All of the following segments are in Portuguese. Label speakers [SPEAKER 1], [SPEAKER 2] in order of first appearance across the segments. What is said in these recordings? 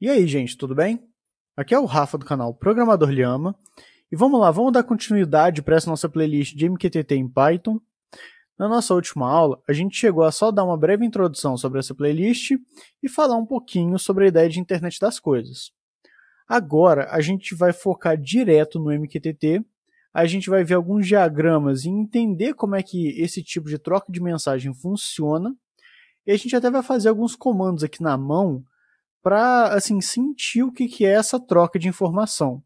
[SPEAKER 1] E aí, gente, tudo bem? Aqui é o Rafa do canal Programador Lhama. E vamos lá, vamos dar continuidade para essa nossa playlist de MQTT em Python. Na nossa última aula, a gente chegou a só dar uma breve introdução sobre essa playlist e falar um pouquinho sobre a ideia de internet das coisas. Agora, a gente vai focar direto no MQTT, a gente vai ver alguns diagramas e entender como é que esse tipo de troca de mensagem funciona, e a gente até vai fazer alguns comandos aqui na mão para assim sentir o que, que é essa troca de informação.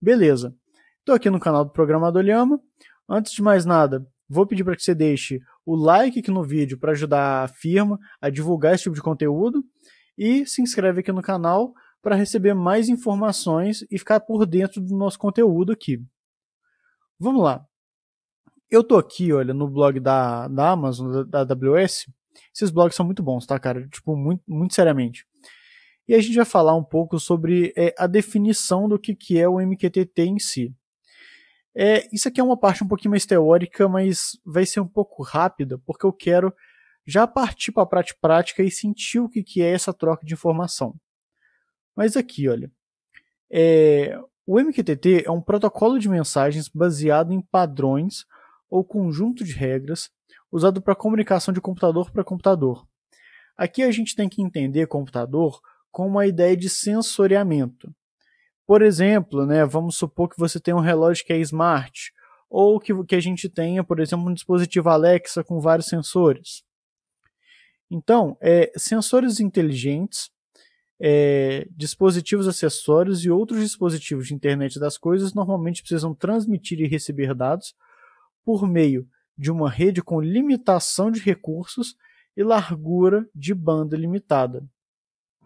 [SPEAKER 1] Beleza. Estou aqui no canal do Programador Lhama. Antes de mais nada, vou pedir para que você deixe o like aqui no vídeo para ajudar a firma a divulgar esse tipo de conteúdo e se inscreve aqui no canal para receber mais informações e ficar por dentro do nosso conteúdo aqui. Vamos lá. Eu estou aqui, olha, no blog da, da Amazon, da AWS, esses blogs são muito bons, tá, cara? Tipo, muito, muito seriamente. E a gente vai falar um pouco sobre é, a definição do que, que é o MQTT em si. É, isso aqui é uma parte um pouquinho mais teórica, mas vai ser um pouco rápida, porque eu quero já partir para a prática, e sentir o que, que é essa troca de informação. Mas aqui, olha, é, o MQTT é um protocolo de mensagens baseado em padrões ou conjunto de regras usado para comunicação de computador para computador. Aqui a gente tem que entender computador como a ideia de sensoriamento. Por exemplo, né, vamos supor que você tem um relógio que é smart, ou que, que a gente tenha, por exemplo, um dispositivo Alexa com vários sensores. Então, é, sensores inteligentes, é, dispositivos acessórios e outros dispositivos de internet das coisas normalmente precisam transmitir e receber dados por meio de uma rede com limitação de recursos e largura de banda limitada.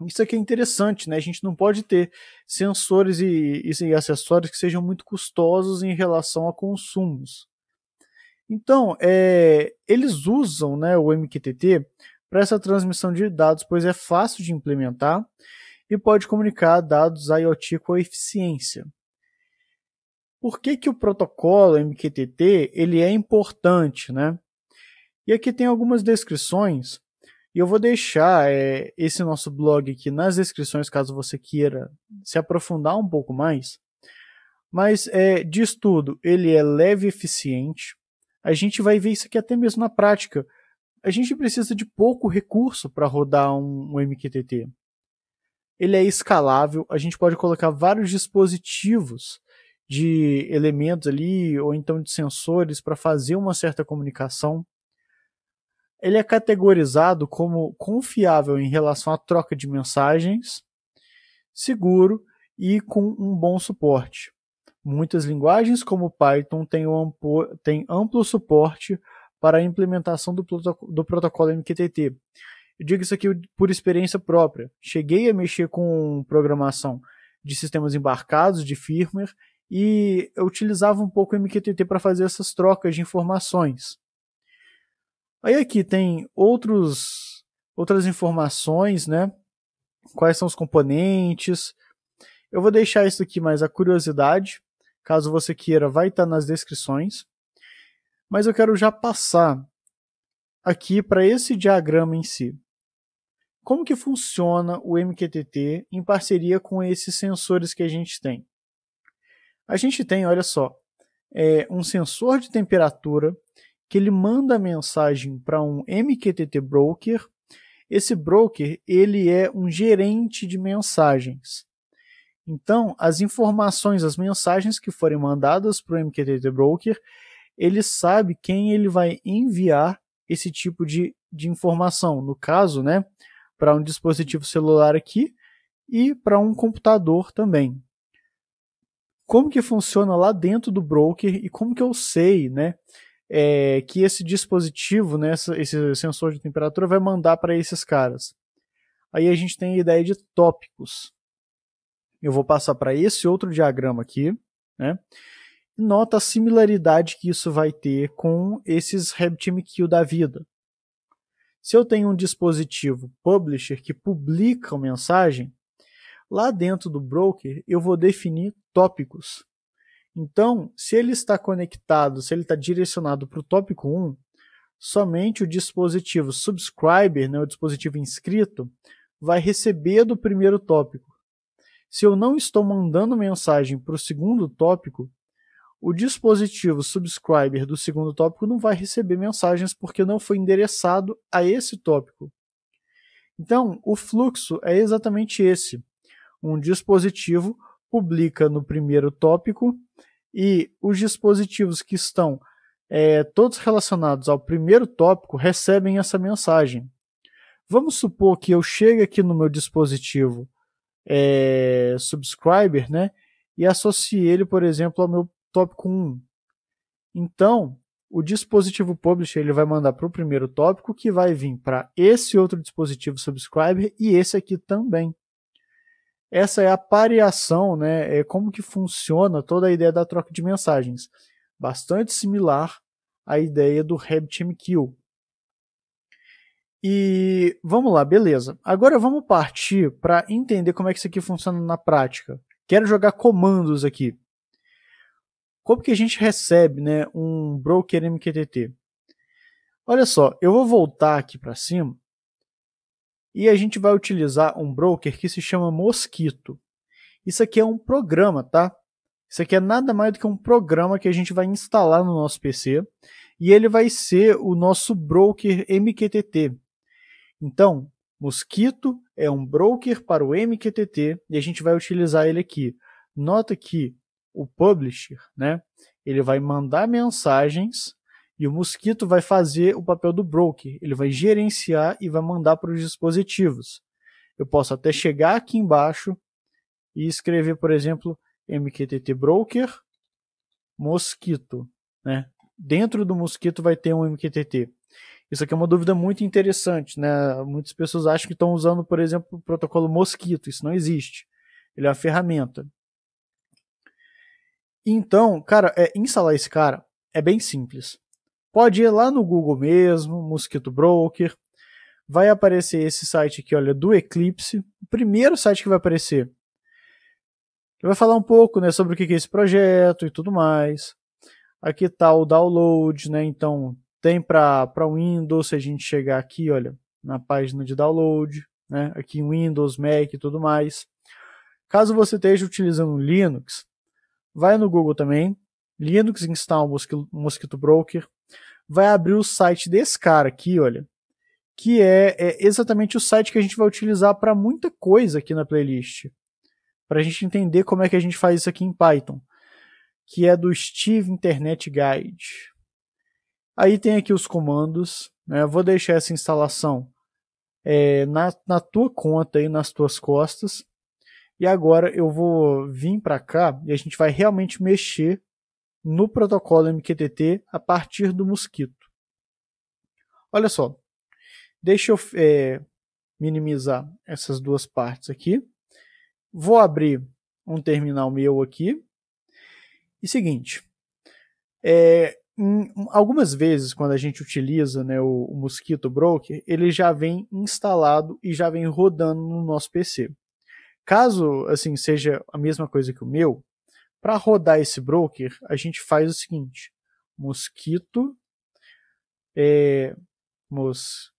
[SPEAKER 1] Isso aqui é interessante, né? A gente não pode ter sensores e, e, e acessórios que sejam muito custosos em relação a consumos. Então, é, eles usam né, o MQTT para essa transmissão de dados, pois é fácil de implementar e pode comunicar dados IoT com eficiência por que, que o protocolo MQTT ele é importante, né? E aqui tem algumas descrições e eu vou deixar é, esse nosso blog aqui nas descrições caso você queira se aprofundar um pouco mais. Mas é, eh, de estudo, ele é leve e eficiente. A gente vai ver isso aqui até mesmo na prática. A gente precisa de pouco recurso para rodar um, um MQTT. Ele é escalável, a gente pode colocar vários dispositivos de elementos ali, ou então de sensores, para fazer uma certa comunicação. Ele é categorizado como confiável em relação à troca de mensagens, seguro e com um bom suporte. Muitas linguagens, como Python, têm, um amplo, têm amplo suporte para a implementação do, do protocolo MQTT. Eu digo isso aqui por experiência própria. Cheguei a mexer com programação de sistemas embarcados, de firmware, e eu utilizava um pouco o MQTT para fazer essas trocas de informações. Aí aqui tem outros, outras informações, né? Quais são os componentes. Eu vou deixar isso aqui mais a curiosidade. Caso você queira, vai estar tá nas descrições. Mas eu quero já passar aqui para esse diagrama em si. Como que funciona o MQTT em parceria com esses sensores que a gente tem? A gente tem, olha só, é, um sensor de temperatura que ele manda mensagem para um MQTT broker. Esse broker ele é um gerente de mensagens. Então, as informações, as mensagens que forem mandadas para o MQTT broker, ele sabe quem ele vai enviar esse tipo de, de informação. No caso, né, para um dispositivo celular aqui e para um computador também como que funciona lá dentro do broker e como que eu sei, né, é, que esse dispositivo, né, esse sensor de temperatura vai mandar para esses caras. Aí a gente tem a ideia de tópicos. Eu vou passar para esse outro diagrama aqui, né? Nota a similaridade que isso vai ter com esses RabbitMQ da vida. Se eu tenho um dispositivo publisher que publica uma mensagem, Lá dentro do broker, eu vou definir tópicos. Então, se ele está conectado, se ele está direcionado para o tópico 1, somente o dispositivo subscriber, né, o dispositivo inscrito, vai receber do primeiro tópico. Se eu não estou mandando mensagem para o segundo tópico, o dispositivo subscriber do segundo tópico não vai receber mensagens porque não foi endereçado a esse tópico. Então, o fluxo é exatamente esse um dispositivo, publica no primeiro tópico e os dispositivos que estão é, todos relacionados ao primeiro tópico recebem essa mensagem. Vamos supor que eu chegue aqui no meu dispositivo é, subscriber, né? E associe ele, por exemplo, ao meu tópico 1. Então, o dispositivo publisher ele vai mandar para o primeiro tópico que vai vir para esse outro dispositivo subscriber e esse aqui também essa é a pareação, né? É como que funciona toda a ideia da troca de mensagens. Bastante similar à ideia do RabbitMQ. E vamos lá, beleza. Agora vamos partir para entender como é que isso aqui funciona na prática. Quero jogar comandos aqui. Como que a gente recebe, né, um broker MQTT? Olha só, eu vou voltar aqui para cima e a gente vai utilizar um broker que se chama Mosquito. Isso aqui é um programa, tá? Isso aqui é nada mais do que um programa que a gente vai instalar no nosso PC e ele vai ser o nosso broker MQTT. Então, Mosquito é um broker para o MQTT e a gente vai utilizar ele aqui. Nota que o publisher, né, ele vai mandar mensagens e o mosquito vai fazer o papel do broker, ele vai gerenciar e vai mandar para os dispositivos. Eu posso até chegar aqui embaixo e escrever, por exemplo, mqtt broker mosquito, né? Dentro do mosquito vai ter um mqtt. Isso aqui é uma dúvida muito interessante, né? Muitas pessoas acham que estão usando, por exemplo, o protocolo mosquito, isso não existe. Ele é uma ferramenta. Então, cara, é, instalar esse cara é bem simples. Pode ir lá no Google mesmo, Mosquito Broker, vai aparecer esse site aqui, olha, do Eclipse, o primeiro site que vai aparecer. Ele vai falar um pouco, né, sobre o que é esse projeto e tudo mais. Aqui está o download, né, então tem para Windows, se a gente chegar aqui, olha, na página de download, né, aqui em Windows, Mac e tudo mais. Caso você esteja utilizando Linux, vai no Google também, Linux install Mosquito Broker, vai abrir o site desse cara aqui, olha, que é, é exatamente o site que a gente vai utilizar para muita coisa aqui na playlist, para a gente entender como é que a gente faz isso aqui em Python, que é do Steve Internet Guide. Aí tem aqui os comandos, né? Eu vou deixar essa instalação é, na, na tua conta aí, nas tuas costas. E agora eu vou vir para cá e a gente vai realmente mexer no protocolo MQTT a partir do mosquito. Olha só, deixa eu é, minimizar essas duas partes aqui. Vou abrir um terminal meu aqui. E seguinte, é, em, algumas vezes quando a gente utiliza né, o, o Mosquito Broker, ele já vem instalado e já vem rodando no nosso PC. Caso assim seja a mesma coisa que o meu, para rodar esse broker, a gente faz o seguinte: mosquito, é, mosquito,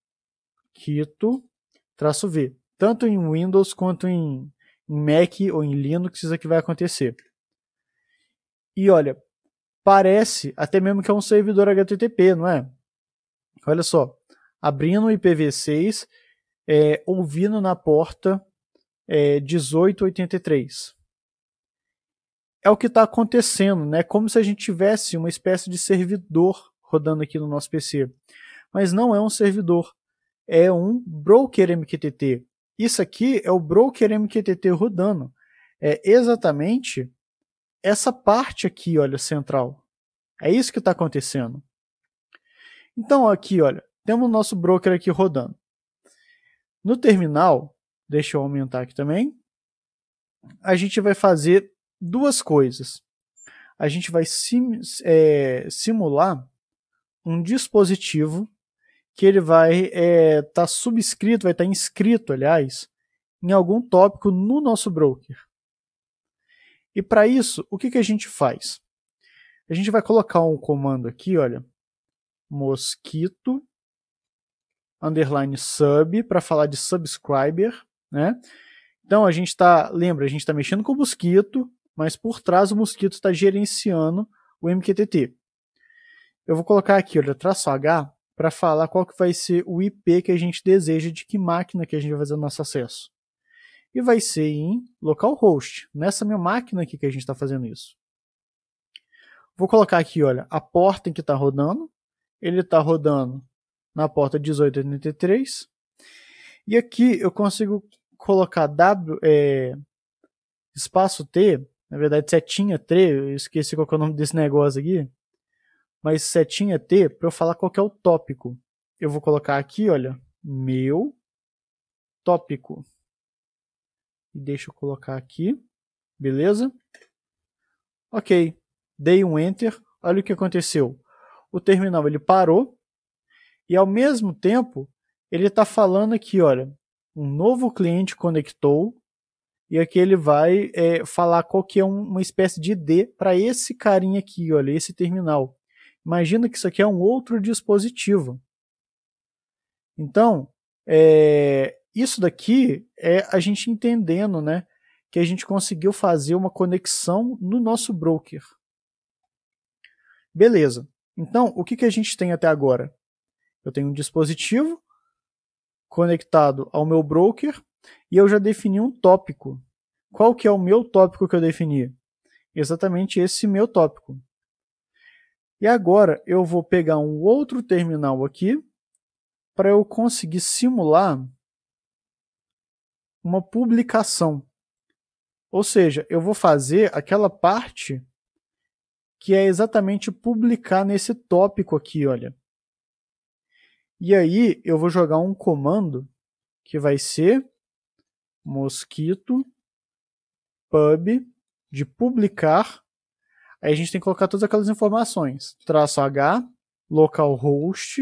[SPEAKER 1] traço V. Tanto em Windows quanto em, em Mac ou em Linux, isso aqui vai acontecer. E olha, parece até mesmo que é um servidor HTTP, não é? Olha só, abrindo o IPv6, é, ouvindo na porta é, 1883 é o que está acontecendo, né? Como se a gente tivesse uma espécie de servidor rodando aqui no nosso PC. Mas não é um servidor, é um broker MQTT. Isso aqui é o broker MQTT rodando. É exatamente essa parte aqui, olha, central. É isso que está acontecendo. Então, aqui, olha, temos o nosso broker aqui rodando. No terminal, deixa eu aumentar aqui também, a gente vai fazer duas coisas. A gente vai sim, é, simular um dispositivo que ele vai estar é, tá subscrito, vai estar tá inscrito, aliás, em algum tópico no nosso broker. E para isso, o que, que a gente faz? A gente vai colocar um comando aqui, olha, mosquito underline sub para falar de subscriber, né? Então a gente está, lembra, a gente está mexendo com o mosquito, mas por trás o mosquito está gerenciando o MQTT. Eu vou colocar aqui, olha, traço H, para falar qual que vai ser o IP que a gente deseja de que máquina que a gente vai fazer o nosso acesso. E vai ser em localhost, nessa minha máquina aqui que a gente está fazendo isso. Vou colocar aqui, olha, a porta em que está rodando. Ele está rodando na porta 1883. E aqui eu consigo colocar W, é, espaço T na verdade, setinha T, eu esqueci qual é o nome desse negócio aqui. Mas setinha T, para eu falar qual é o tópico. Eu vou colocar aqui, olha, meu tópico. E deixa eu colocar aqui. Beleza? Ok. Dei um enter. Olha o que aconteceu. O terminal ele parou e ao mesmo tempo ele está falando aqui, olha, um novo cliente conectou e aqui ele vai é, falar qual que é um, uma espécie de ID para esse carinha aqui, olha, esse terminal. Imagina que isso aqui é um outro dispositivo. Então, é, isso daqui é a gente entendendo, né? Que a gente conseguiu fazer uma conexão no nosso broker. Beleza. Então, o que, que a gente tem até agora? Eu tenho um dispositivo conectado ao meu broker e eu já defini um tópico. Qual que é o meu tópico que eu defini? Exatamente esse meu tópico. E agora eu vou pegar um outro terminal aqui para eu conseguir simular uma publicação. Ou seja, eu vou fazer aquela parte que é exatamente publicar nesse tópico aqui, olha. E aí eu vou jogar um comando que vai ser mosquito, pub, de publicar. Aí a gente tem que colocar todas aquelas informações. Traço H, localhost,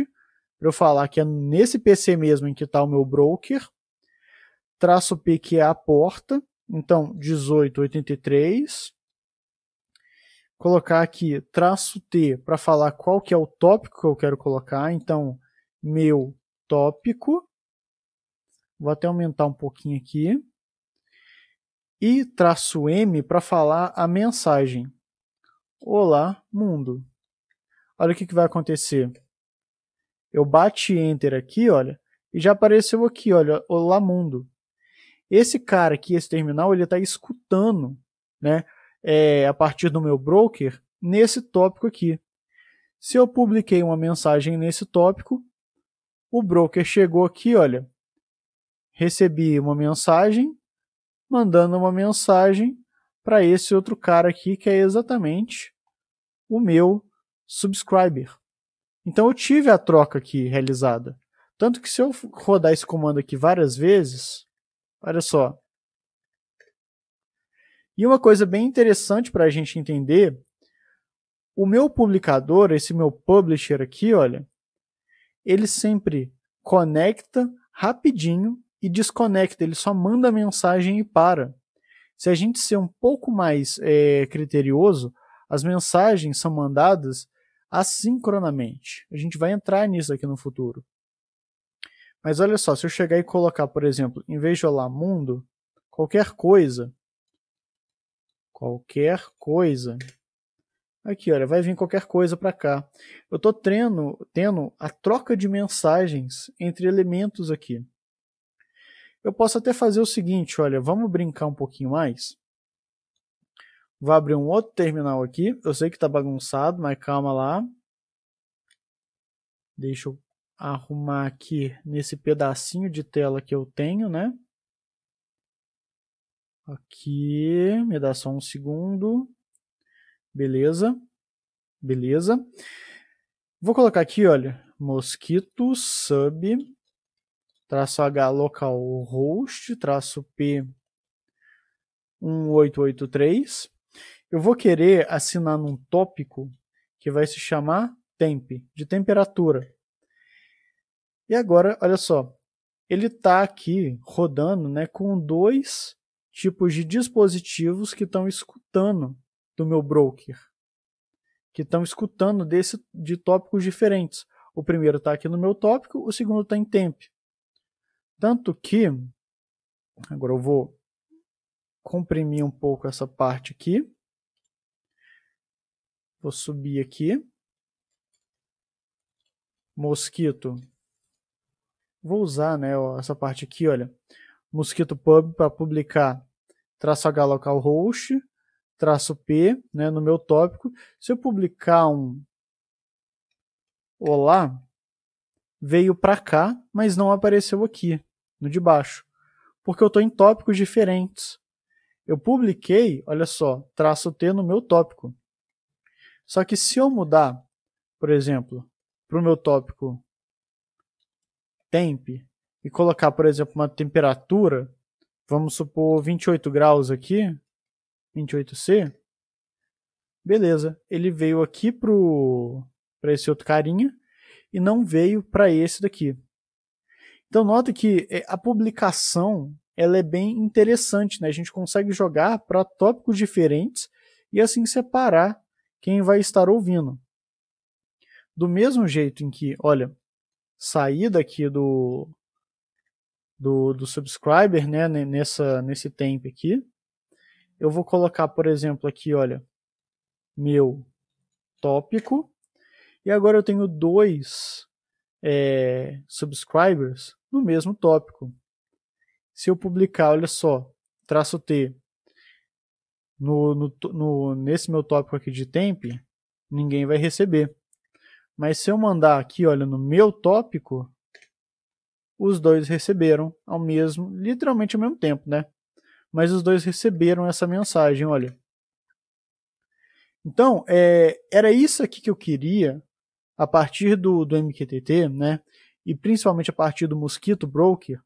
[SPEAKER 1] para eu falar que é nesse PC mesmo em que está o meu broker. Traço P, que é a porta. Então, 1883. Colocar aqui traço T para falar qual que é o tópico que eu quero colocar. Então, meu tópico. Vou até aumentar um pouquinho aqui. E traço M para falar a mensagem. Olá, mundo. Olha o que, que vai acontecer. Eu bati Enter aqui, olha, e já apareceu aqui, olha, Olá, mundo. Esse cara aqui, esse terminal, ele está escutando, né, é, a partir do meu broker, nesse tópico aqui. Se eu publiquei uma mensagem nesse tópico, o broker chegou aqui, olha, recebi uma mensagem mandando uma mensagem para esse outro cara aqui que é exatamente o meu subscriber. Então eu tive a troca aqui realizada. Tanto que se eu rodar esse comando aqui várias vezes, olha só. E uma coisa bem interessante para a gente entender, o meu publicador, esse meu publisher aqui, olha, ele sempre conecta rapidinho e desconecta, ele só manda mensagem e para. Se a gente ser um pouco mais é, criterioso, as mensagens são mandadas assincronamente. A gente vai entrar nisso aqui no futuro. Mas olha só, se eu chegar e colocar, por exemplo, em vez de olá mundo, qualquer coisa, qualquer coisa, aqui, olha, vai vir qualquer coisa para cá. Eu estou tendo a troca de mensagens entre elementos aqui. Eu posso até fazer o seguinte, olha, vamos brincar um pouquinho mais. Vou abrir um outro terminal aqui. Eu sei que está bagunçado, mas calma lá. Deixa eu arrumar aqui nesse pedacinho de tela que eu tenho, né? Aqui, me dá só um segundo. Beleza. Beleza. Vou colocar aqui, olha, mosquito sub traço H local host, traço P 1883. Eu vou querer assinar num tópico que vai se chamar temp, de temperatura. E agora, olha só, ele está aqui rodando né, com dois tipos de dispositivos que estão escutando do meu broker, que estão escutando desse de tópicos diferentes. O primeiro está aqui no meu tópico, o segundo está em temp. Tanto que, agora eu vou comprimir um pouco essa parte aqui. Vou subir aqui. Mosquito. Vou usar né, essa parte aqui, olha. Mosquito Pub para publicar traço H localhost, traço P né, no meu tópico. Se eu publicar um Olá, veio para cá, mas não apareceu aqui no de baixo, porque eu estou em tópicos diferentes. Eu publiquei, olha só, traço T no meu tópico. Só que se eu mudar, por exemplo, para o meu tópico temp e colocar, por exemplo, uma temperatura, vamos supor 28 graus aqui, 28C, beleza, ele veio aqui para esse outro carinha e não veio para esse daqui. Então nota que é, a publicação ela é bem interessante, né? A gente consegue jogar para tópicos diferentes e assim separar quem vai estar ouvindo. Do mesmo jeito em que, olha, sair daqui do do, do subscriber, né, nessa nesse tempo aqui, eu vou colocar, por exemplo, aqui, olha, meu tópico, e agora eu tenho dois é, subscribers no mesmo tópico. Se eu publicar, olha só, traço T, no, no, no, nesse meu tópico aqui de temp, ninguém vai receber. Mas se eu mandar aqui, olha, no meu tópico, os dois receberam ao mesmo, literalmente ao mesmo tempo, né? Mas os dois receberam essa mensagem, olha. Então, é, era isso aqui que eu queria a partir do, do MQTT, né, e principalmente a partir do Mosquito Broker,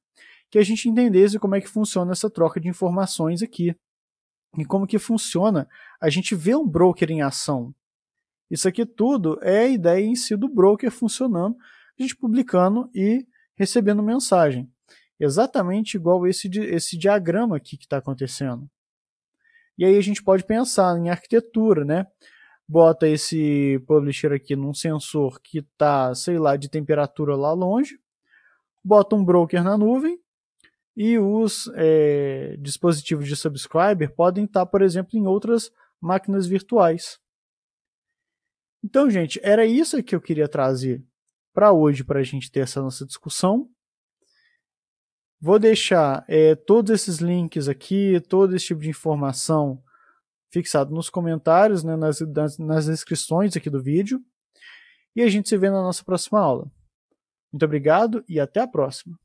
[SPEAKER 1] que a gente entendesse como é que funciona essa troca de informações aqui. E como que funciona a gente vê um broker em ação. Isso aqui tudo é a ideia em si do broker funcionando, a gente publicando e recebendo mensagem. Exatamente igual esse, esse diagrama aqui que está acontecendo. E aí a gente pode pensar em arquitetura, né? bota esse publisher aqui num sensor que está, sei lá, de temperatura lá longe, bota um broker na nuvem e os é, dispositivos de subscriber podem estar, tá, por exemplo, em outras máquinas virtuais. Então, gente, era isso que eu queria trazer para hoje, para a gente ter essa nossa discussão. Vou deixar é, todos esses links aqui, todo esse tipo de informação fixado nos comentários, né, nas, nas, nas descrições aqui do vídeo. E a gente se vê na nossa próxima aula. Muito obrigado e até a próxima!